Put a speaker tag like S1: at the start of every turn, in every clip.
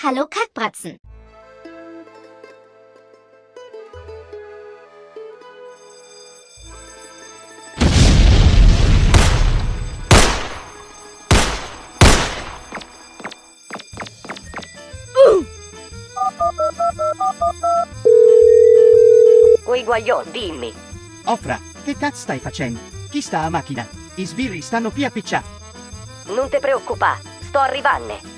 S1: Hallo Kackbratzen. Ui guagliò, dimmi. Ofra, che cazzo stai facendo? Chi sta a macchina? I sbirri stanno qui a piccià. Non ti preoccupa, sto arrivando.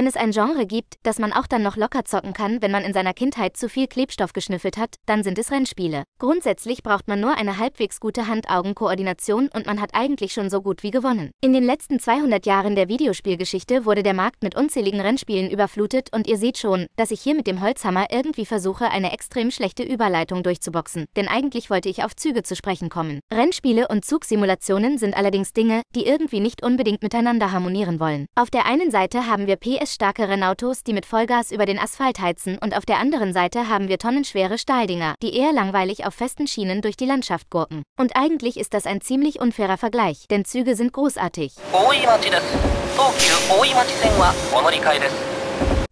S1: Wenn es ein Genre gibt, das man auch dann noch locker zocken kann, wenn man in seiner Kindheit zu viel Klebstoff geschnüffelt hat, dann sind es Rennspiele. Grundsätzlich braucht man nur eine halbwegs gute Hand-Augen-Koordination und man hat eigentlich schon so gut wie gewonnen. In den letzten 200 Jahren der Videospielgeschichte wurde der Markt mit unzähligen Rennspielen überflutet und ihr seht schon, dass ich hier mit dem Holzhammer irgendwie versuche, eine extrem schlechte Überleitung durchzuboxen, denn eigentlich wollte ich auf Züge zu sprechen kommen. Rennspiele und Zugsimulationen sind allerdings Dinge, die irgendwie nicht unbedingt miteinander harmonieren wollen. Auf der einen Seite haben wir PS ps Autos, die mit Vollgas über den Asphalt heizen und auf der anderen Seite haben wir tonnenschwere Stahldinger, die eher langweilig auf festen Schienen durch die Landschaft gurken. Und eigentlich ist das ein ziemlich unfairer Vergleich, denn Züge sind großartig. 大井町です。東急大井町線はお乗り換えです。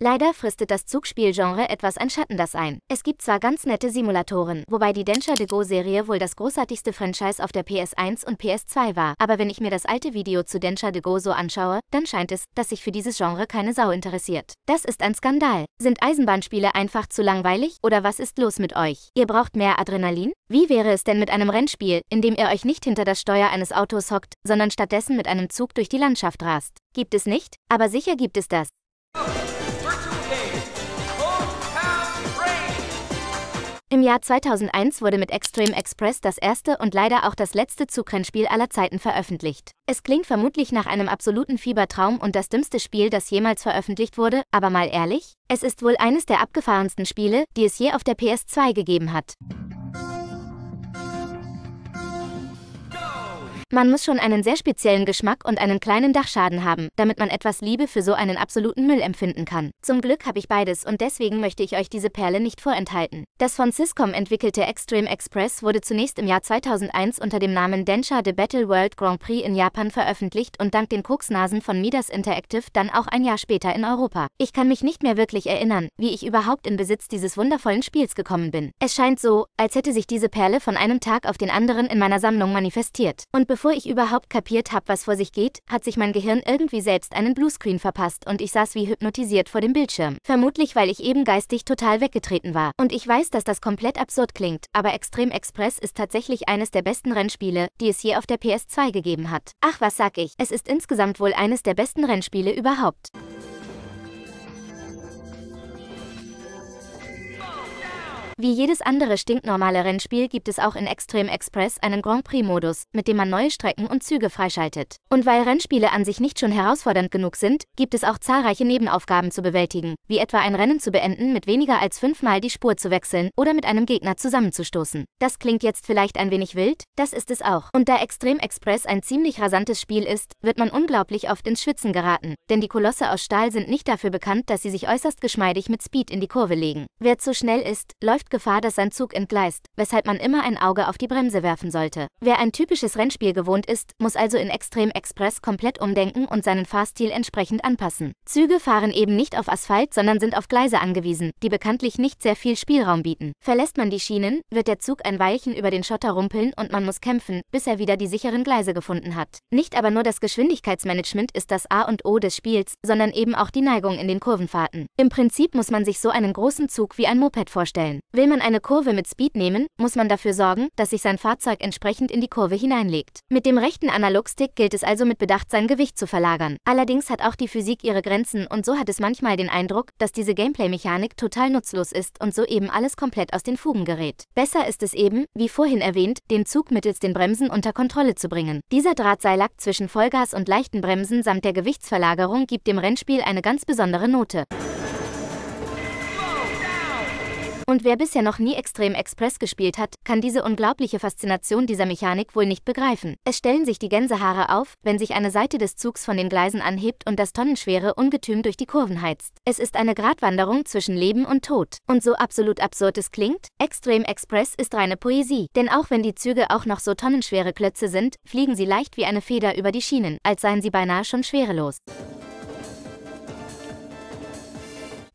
S1: Leider fristet das Zugspielgenre etwas ein Schatten das ein. Es gibt zwar ganz nette Simulatoren, wobei die Densha de Go-Serie wohl das großartigste Franchise auf der PS1 und PS2 war, aber wenn ich mir das alte Video zu Densha de Go so anschaue, dann scheint es, dass sich für dieses Genre keine Sau interessiert. Das ist ein Skandal. Sind Eisenbahnspiele einfach zu langweilig oder was ist los mit euch? Ihr braucht mehr Adrenalin? Wie wäre es denn mit einem Rennspiel, in dem ihr euch nicht hinter das Steuer eines Autos hockt, sondern stattdessen mit einem Zug durch die Landschaft rast? Gibt es nicht, aber sicher gibt es das. Im Jahr 2001 wurde mit Extreme Express das erste und leider auch das letzte Zugrennspiel aller Zeiten veröffentlicht. Es klingt vermutlich nach einem absoluten Fiebertraum und das dümmste Spiel, das jemals veröffentlicht wurde, aber mal ehrlich, es ist wohl eines der abgefahrensten Spiele, die es je auf der PS2 gegeben hat. Man muss schon einen sehr speziellen Geschmack und einen kleinen Dachschaden haben, damit man etwas Liebe für so einen absoluten Müll empfinden kann. Zum Glück habe ich beides und deswegen möchte ich euch diese Perle nicht vorenthalten. Das von Ciscom entwickelte Extreme Express wurde zunächst im Jahr 2001 unter dem Namen Densha The Battle World Grand Prix in Japan veröffentlicht und dank den Koksnasen von Midas Interactive dann auch ein Jahr später in Europa. Ich kann mich nicht mehr wirklich erinnern, wie ich überhaupt in Besitz dieses wundervollen Spiels gekommen bin. Es scheint so, als hätte sich diese Perle von einem Tag auf den anderen in meiner Sammlung manifestiert. Und Bevor ich überhaupt kapiert habe, was vor sich geht, hat sich mein Gehirn irgendwie selbst einen Bluescreen verpasst und ich saß wie hypnotisiert vor dem Bildschirm. Vermutlich, weil ich eben geistig total weggetreten war. Und ich weiß, dass das komplett absurd klingt, aber Extreme Express ist tatsächlich eines der besten Rennspiele, die es je auf der PS2 gegeben hat. Ach, was sag ich, es ist insgesamt wohl eines der besten Rennspiele überhaupt. Wie jedes andere stinknormale Rennspiel gibt es auch in Extreme Express einen Grand Prix-Modus, mit dem man neue Strecken und Züge freischaltet. Und weil Rennspiele an sich nicht schon herausfordernd genug sind, gibt es auch zahlreiche Nebenaufgaben zu bewältigen, wie etwa ein Rennen zu beenden, mit weniger als fünfmal die Spur zu wechseln oder mit einem Gegner zusammenzustoßen. Das klingt jetzt vielleicht ein wenig wild, das ist es auch. Und da Extreme Express ein ziemlich rasantes Spiel ist, wird man unglaublich oft ins Schwitzen geraten, denn die Kolosse aus Stahl sind nicht dafür bekannt, dass sie sich äußerst geschmeidig mit Speed in die Kurve legen. Wer zu schnell ist, läuft oft Gefahr, dass sein Zug entgleist, weshalb man immer ein Auge auf die Bremse werfen sollte. Wer ein typisches Rennspiel gewohnt ist, muss also in Extrem Express komplett umdenken und seinen Fahrstil entsprechend anpassen. Züge fahren eben nicht auf Asphalt, sondern sind auf Gleise angewiesen, die bekanntlich nicht sehr viel Spielraum bieten. Verlässt man die Schienen, wird der Zug ein Weilchen über den Schotter rumpeln und man muss kämpfen, bis er wieder die sicheren Gleise gefunden hat. Nicht aber nur das Geschwindigkeitsmanagement ist das A und O des Spiels, sondern eben auch die Neigung in den Kurvenfahrten. Im Prinzip muss man sich so einen großen Zug wie ein Moped vorstellen. Will man eine Kurve mit Speed nehmen, muss man dafür sorgen, dass sich sein Fahrzeug entsprechend in die Kurve hineinlegt. Mit dem rechten Analogstick gilt es also mit Bedacht, sein Gewicht zu verlagern. Allerdings hat auch die Physik ihre Grenzen und so hat es manchmal den Eindruck, dass diese Gameplay-Mechanik total nutzlos ist und so eben alles komplett aus den Fugen gerät. Besser ist es eben, wie vorhin erwähnt, den Zug mittels den Bremsen unter Kontrolle zu bringen. Dieser Drahtseilakt zwischen Vollgas und leichten Bremsen samt der Gewichtsverlagerung gibt dem Rennspiel eine ganz besondere Note. Und wer bisher noch nie Extrem Express gespielt hat, kann diese unglaubliche Faszination dieser Mechanik wohl nicht begreifen. Es stellen sich die Gänsehaare auf, wenn sich eine Seite des Zugs von den Gleisen anhebt und das tonnenschwere Ungetüm durch die Kurven heizt. Es ist eine Gratwanderung zwischen Leben und Tod. Und so absolut absurd es klingt, Extrem Express ist reine Poesie. Denn auch wenn die Züge auch noch so tonnenschwere Klötze sind, fliegen sie leicht wie eine Feder über die Schienen, als seien sie beinahe schon schwerelos.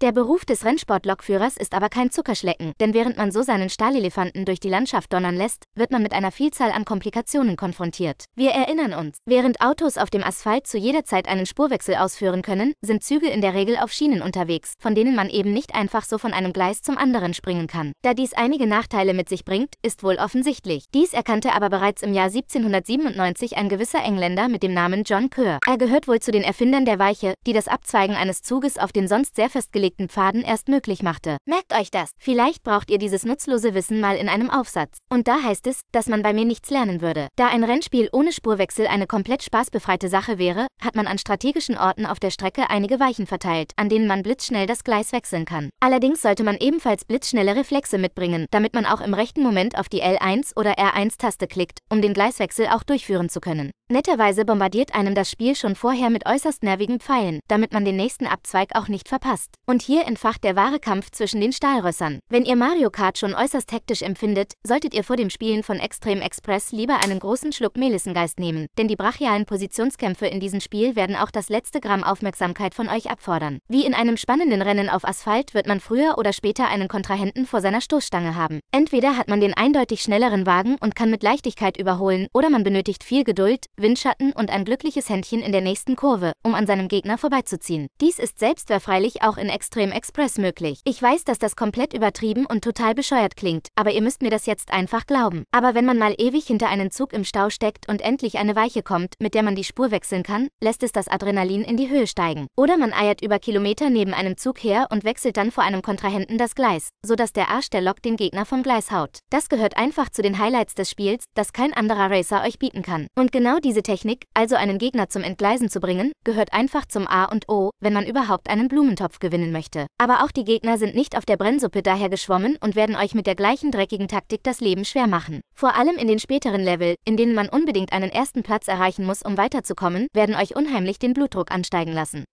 S1: Der Beruf des Rennsport-Lokführers ist aber kein Zuckerschlecken, denn während man so seinen Stahlelefanten durch die Landschaft donnern lässt, wird man mit einer Vielzahl an Komplikationen konfrontiert. Wir erinnern uns, während Autos auf dem Asphalt zu jeder Zeit einen Spurwechsel ausführen können, sind Züge in der Regel auf Schienen unterwegs, von denen man eben nicht einfach so von einem Gleis zum anderen springen kann. Da dies einige Nachteile mit sich bringt, ist wohl offensichtlich. Dies erkannte aber bereits im Jahr 1797 ein gewisser Engländer mit dem Namen John Kerr. Er gehört wohl zu den Erfindern der Weiche, die das Abzweigen eines Zuges auf den sonst sehr festgelegten angelegten Pfaden erst möglich machte. Merkt euch das. Vielleicht braucht ihr dieses nutzlose Wissen mal in einem Aufsatz. Und da heißt es, dass man bei mir nichts lernen würde. Da ein Rennspiel ohne Spurwechsel eine komplett spaßbefreite Sache wäre, hat man an strategischen Orten auf der Strecke einige Weichen verteilt, an denen man blitzschnell das Gleis wechseln kann. Allerdings sollte man ebenfalls blitzschnelle Reflexe mitbringen, damit man auch im rechten Moment auf die L1 oder R1-Taste klickt, um den Gleiswechsel auch durchführen zu können. Netterweise bombardiert einem das Spiel schon vorher mit äußerst nervigen Pfeilen, damit man den nächsten Abzweig auch nicht verpasst. Und hier entfacht der wahre Kampf zwischen den Stahlrössern. Wenn ihr Mario Kart schon äußerst hektisch empfindet, solltet ihr vor dem Spielen von Extreme Express lieber einen großen Schluck Melissengeist nehmen, denn die brachialen Positionskämpfe in diesem Spiel werden auch das letzte Gramm Aufmerksamkeit von euch abfordern. Wie in einem spannenden Rennen auf Asphalt wird man früher oder später einen Kontrahenten vor seiner Stoßstange haben. Entweder hat man den eindeutig schnelleren Wagen und kann mit Leichtigkeit überholen, oder man benötigt viel Geduld, Windschatten und ein glückliches Händchen in der nächsten Kurve, um an seinem Gegner vorbeizuziehen. Dies ist selbstverfreilich auch in Extrem Express möglich. Ich weiß, dass das komplett übertrieben und total bescheuert klingt, aber ihr müsst mir das jetzt einfach glauben. Aber wenn man mal ewig hinter einen Zug im Stau steckt und endlich eine Weiche kommt, mit der man die Spur wechseln kann, lässt es das Adrenalin in die Höhe steigen. Oder man eiert über Kilometer neben einem Zug her und wechselt dann vor einem Kontrahenten das Gleis, sodass der Arsch der Lok den Gegner vom Gleis haut. Das gehört einfach zu den Highlights des Spiels, das kein anderer Racer euch bieten kann. Und genau diese Technik, also einen Gegner zum Entgleisen zu bringen, gehört einfach zum A und O, wenn man überhaupt einen Blumentopf gewinnen möchte. Aber auch die Gegner sind nicht auf der Brennsuppe daher geschwommen und werden euch mit der gleichen dreckigen Taktik das Leben schwer machen. Vor allem in den späteren Level, in denen man unbedingt einen ersten Platz erreichen muss, um weiterzukommen, werden euch unheimlich den Blutdruck ansteigen lassen.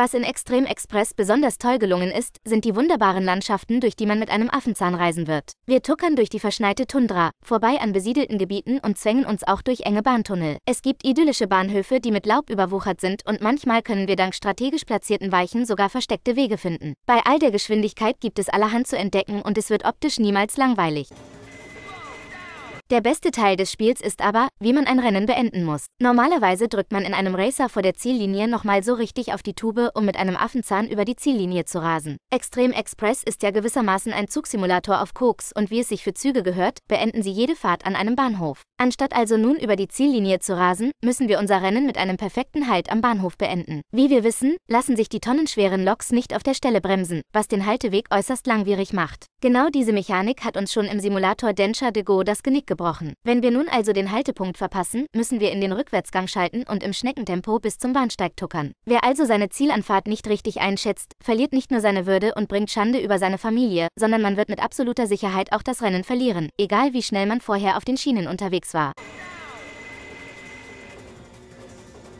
S1: Was in Extrem Express besonders toll gelungen ist, sind die wunderbaren Landschaften, durch die man mit einem Affenzahn reisen wird. Wir tuckern durch die verschneite Tundra, vorbei an besiedelten Gebieten und zwängen uns auch durch enge Bahntunnel. Es gibt idyllische Bahnhöfe, die mit Laub überwuchert sind und manchmal können wir dank strategisch platzierten Weichen sogar versteckte Wege finden. Bei all der Geschwindigkeit gibt es allerhand zu entdecken und es wird optisch niemals langweilig. Der beste Teil des Spiels ist aber, wie man ein Rennen beenden muss. Normalerweise drückt man in einem Racer vor der Ziellinie nochmal so richtig auf die Tube, um mit einem Affenzahn über die Ziellinie zu rasen. Extreme Express ist ja gewissermaßen ein Zugsimulator auf Koks und wie es sich für Züge gehört, beenden sie jede Fahrt an einem Bahnhof. Anstatt also nun über die Ziellinie zu rasen, müssen wir unser Rennen mit einem perfekten Halt am Bahnhof beenden. Wie wir wissen, lassen sich die tonnenschweren Loks nicht auf der Stelle bremsen, was den Halteweg äußerst langwierig macht. Genau diese Mechanik hat uns schon im Simulator Densha de Go das Genick gebrochen. Wenn wir nun also den Haltepunkt verpassen, müssen wir in den Rückwärtsgang schalten und im Schneckentempo bis zum Bahnsteig tuckern. Wer also seine Zielanfahrt nicht richtig einschätzt, verliert nicht nur seine Würde und bringt Schande über seine Familie, sondern man wird mit absoluter Sicherheit auch das Rennen verlieren, egal wie schnell man vorher auf den Schienen unterwegs war.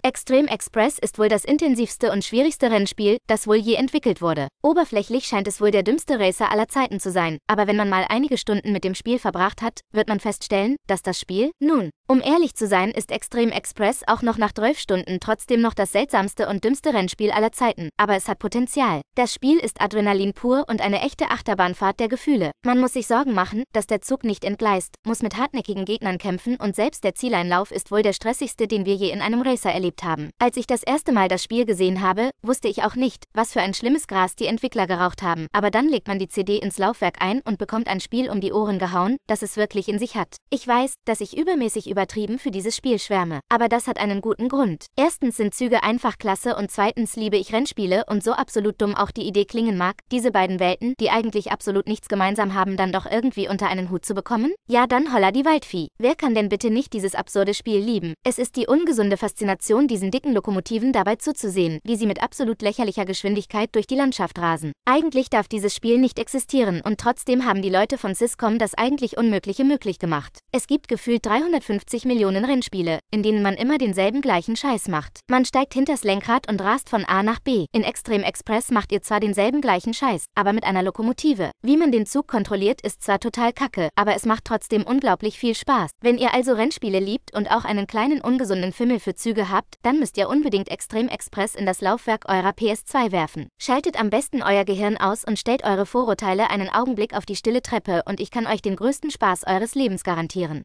S1: Extreme Express ist wohl das intensivste und schwierigste Rennspiel, das wohl je entwickelt wurde. Oberflächlich scheint es wohl der dümmste Racer aller Zeiten zu sein, aber wenn man mal einige Stunden mit dem Spiel verbracht hat, wird man feststellen, dass das Spiel, nun, um ehrlich zu sein, ist Extreme Express auch noch nach 12 Stunden trotzdem noch das seltsamste und dümmste Rennspiel aller Zeiten, aber es hat Potenzial. Das Spiel ist Adrenalin pur und eine echte Achterbahnfahrt der Gefühle. Man muss sich Sorgen machen, dass der Zug nicht entgleist, muss mit hartnäckigen Gegnern kämpfen und selbst der Zieleinlauf ist wohl der stressigste, den wir je in einem Racer erleben erlebt haben. Als ich das erste Mal das Spiel gesehen habe, wusste ich auch nicht, was für ein schlimmes Gras die Entwickler geraucht haben. Aber dann legt man die CD ins Laufwerk ein und bekommt ein Spiel um die Ohren gehauen, das es wirklich in sich hat. Ich weiß, dass ich übermäßig übertrieben für dieses Spiel schwärme. Aber das hat einen guten Grund. Erstens sind Züge einfach klasse und zweitens liebe ich Rennspiele und so absolut dumm auch die Idee klingen mag, diese beiden Welten, die eigentlich absolut nichts gemeinsam haben, dann doch irgendwie unter einen Hut zu bekommen? Ja, dann holla die Waldvieh. Wer kann denn bitte nicht dieses absurde Spiel lieben? Es ist die ungesunde Faszination Illusion, diesen dicken Lokomotiven dabei zuzusehen, wie sie mit absolut lächerlicher Geschwindigkeit durch die Landschaft rasen. Eigentlich darf dieses Spiel nicht existieren und trotzdem haben die Leute von Syscom das eigentlich Unmögliche möglich gemacht. Es gibt gefühlt 350 Millionen Rennspiele, in denen man immer denselben gleichen Scheiß macht. Man steigt hinters Lenkrad und rast von A nach B. In Extreme Express macht ihr zwar denselben gleichen Scheiß, aber mit einer Lokomotive. Wie man den Zug kontrolliert, ist zwar total kacke, aber es macht trotzdem unglaublich viel Spaß. Wenn ihr also Rennspiele liebt und auch einen kleinen ungesunden Fimmel für Züge habt, habt, dann müsst ihr unbedingt Extrem Express in das Laufwerk eurer PS2 werfen. Schaltet am besten euer Gehirn aus und stellt eure Vorurteile einen Augenblick auf die stille Treppe und ich kann euch den größten Spaß eures Lebens garantieren.